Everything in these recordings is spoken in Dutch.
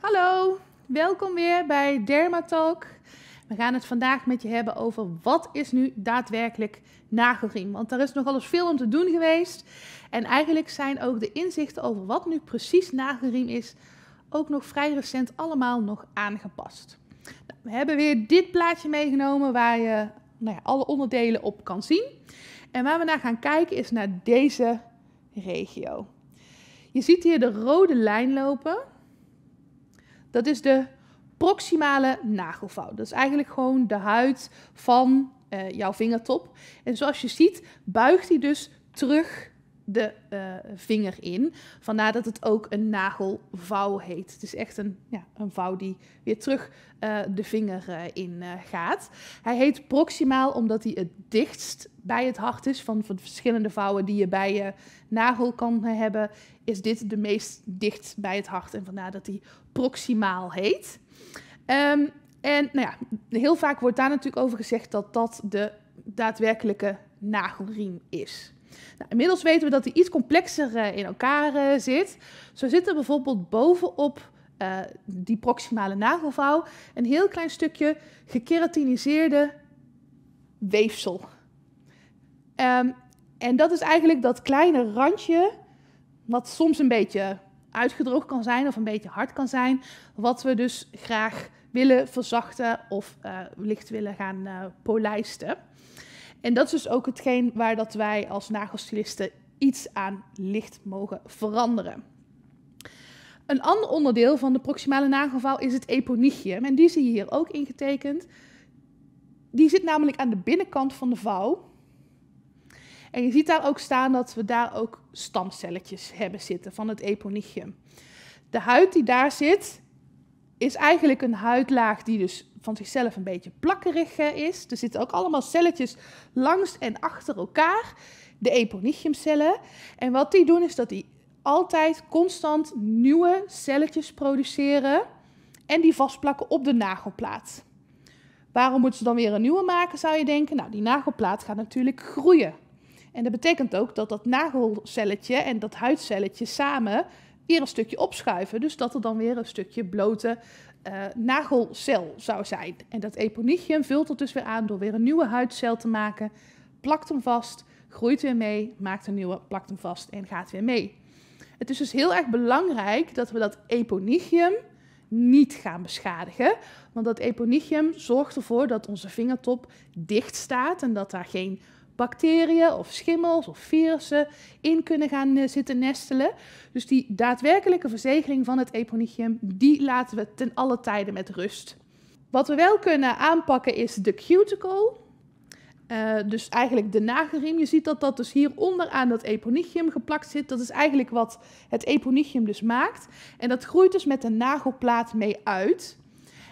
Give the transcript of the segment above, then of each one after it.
Hallo, welkom weer bij Dermatalk. We gaan het vandaag met je hebben over wat is nu daadwerkelijk nagelriem. Want daar is nogal eens veel om te doen geweest. En eigenlijk zijn ook de inzichten over wat nu precies nagelriem is ook nog vrij recent allemaal nog aangepast. Nou, we hebben weer dit plaatje meegenomen waar je nou ja, alle onderdelen op kan zien. En waar we naar gaan kijken is naar deze regio. Je ziet hier de rode lijn lopen. Dat is de proximale nagelvouw. Dat is eigenlijk gewoon de huid van eh, jouw vingertop. En zoals je ziet, buigt hij dus terug de eh, vinger in. Vandaar dat het ook een nagelvouw heet. Het is echt een, ja, een vouw die weer terug eh, de vinger uh, in gaat. Hij heet proximaal omdat hij het dichtst bij het hart is. Van, van de verschillende vouwen die je bij je nagel kan hebben, is dit de meest dicht bij het hart. En vandaar dat hij proximaal heet. Ehm, en nou ja, heel vaak wordt daar natuurlijk over gezegd dat dat de daadwerkelijke nagelriem is. Nou, inmiddels weten we dat die iets complexer eh, in elkaar eh, zit. Zo zit er bijvoorbeeld bovenop eh, die proximale nagelvouw een heel klein stukje gekeratiniseerde weefsel. Ehm, en dat is eigenlijk dat kleine randje, wat soms een beetje uitgedroogd kan zijn of een beetje hard kan zijn, wat we dus graag willen verzachten of licht willen gaan polijsten. En dat is dus ook hetgeen waar dat wij als nagelstylisten iets aan licht mogen veranderen. Een ander onderdeel van de proximale nagelval is het eponychium. En die zie je hier ook ingetekend. Die zit namelijk aan de binnenkant van de vouw. En je ziet daar ook staan dat we daar ook stamcelletjes hebben zitten van het eponychium. De huid die daar zit, is eigenlijk een huidlaag die dus van zichzelf een beetje plakkerig eh, is. Er zitten ook allemaal celletjes langs en achter elkaar, de eponychiumcellen. En wat die doen is dat die altijd constant nieuwe celletjes produceren en die vastplakken op de nagelplaat. Waarom moeten ze dan weer een nieuwe maken, zou je denken? Nou, die nagelplaat gaat natuurlijk groeien. En dat betekent ook dat dat nagelcelletje en dat huidcelletje samen een stukje opschuiven. Dus dat er dan weer een stukje blote eh, nagelcel zou zijn. En dat eponychium vult het dus weer aan door weer een nieuwe huidcel te maken. Plakt hem vast, groeit weer mee, maakt een nieuwe, plakt hem vast en gaat weer mee. Het is dus heel erg belangrijk dat we dat eponychium niet gaan beschadigen. Want dat eponychium zorgt ervoor dat onze vingertop dicht staat en dat daar geen bacteriën of schimmels of virussen in kunnen gaan eh, zitten nestelen. Dus die daadwerkelijke verzekering van het eponychium, die laten we ten alle tijden met rust. Wat we wel kunnen aanpakken is de cuticle. Eh, dus eigenlijk de nagelriem. Je ziet dat dat dus hier onderaan dat eponychium geplakt zit. Dat is eigenlijk wat het eponychium dus maakt. En dat groeit dus met de nagelplaat mee uit.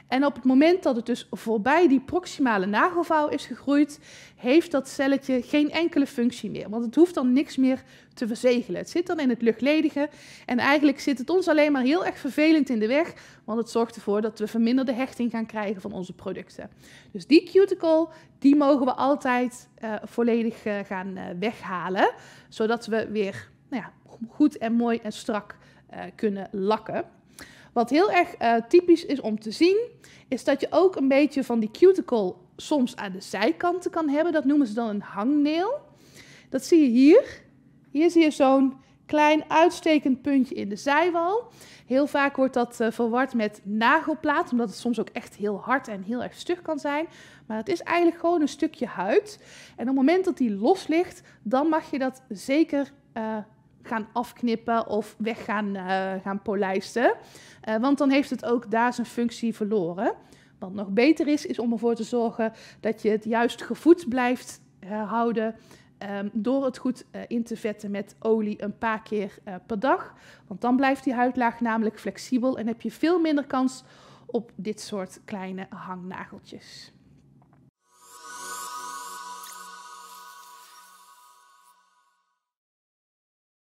En op het moment dat het dus voorbij die proximale nagelvouw is gegroeid, heeft dat celletje geen enkele functie meer. Want het hoeft dan niks meer te verzegelen. Het zit dan in het luchtledige. En eigenlijk zit het ons alleen maar heel erg vervelend in de weg. Want het zorgt ervoor dat we verminderde hechting gaan krijgen van onze producten. Dus die cuticle, die mogen we altijd eh, volledig eh, gaan eh, weghalen. Zodat we weer nou ja, goed en mooi en strak kunnen lakken. Wat heel erg eh, typisch is om te zien, is dat je ook een beetje van die cuticle soms aan de zijkanten kan hebben. Dat noemen ze dan een hangnail. Dat zie je hier. Hier zie je zo'n klein uitstekend puntje in de zijwal. Heel vaak wordt dat uh, verward met nagelplaat, omdat het soms ook echt heel hard en heel erg stug kan zijn. Maar het is eigenlijk gewoon een stukje huid. En op het moment dat die los ligt, dan mag je dat zeker uh, gaan afknippen of weg gaan, eh, gaan polijsten. Eh, want dan heeft het ook daar zijn functie verloren. Wat nog beter is, is om ervoor te zorgen dat je het juist gevoed blijft houden. Ehm, door het goed eh, in te vetten met olie een paar keer per dag. Want dan blijft die huidlaag namelijk flexibel en heb je veel minder kans op dit soort kleine hangnageltjes.